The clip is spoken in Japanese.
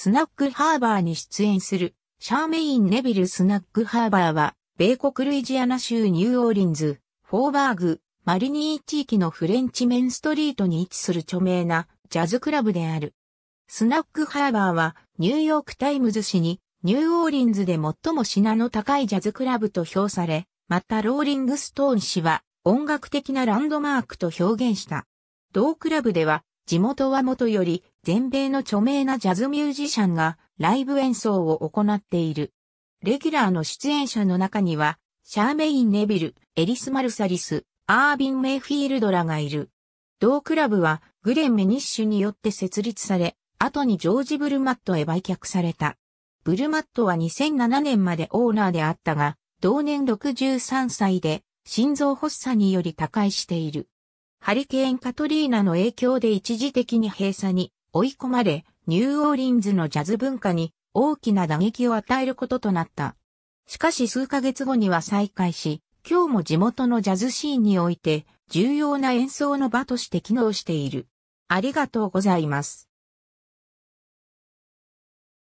スナックハーバーに出演する、シャーメイン・ネビル・スナックハーバーは、米国ルイジアナ州ニューオーリンズ、フォーバーグ、マリニー地域のフレンチメンストリートに位置する著名なジャズクラブである。スナックハーバーはニューヨークタイムズ紙にニューオーリンズで最も品の高いジャズクラブと評され、またローリングストーン氏は音楽的なランドマークと表現した。同クラブでは地元はもとより全米の著名なジャズミュージシャンがライブ演奏を行っている。レギュラーの出演者の中には、シャーメイン・ネビル、エリス・マルサリス、アービン・メイフィールドらがいる。同クラブはグレン・メニッシュによって設立され、後にジョージ・ブルマットへ売却された。ブルマットは2007年までオーナーであったが、同年63歳で心臓発作により他界している。ハリケーンカトリーナの影響で一時的に閉鎖に追い込まれ、ニューオーリンズのジャズ文化に大きな打撃を与えることとなった。しかし数ヶ月後には再開し、今日も地元のジャズシーンにおいて重要な演奏の場として機能している。ありがとうございます。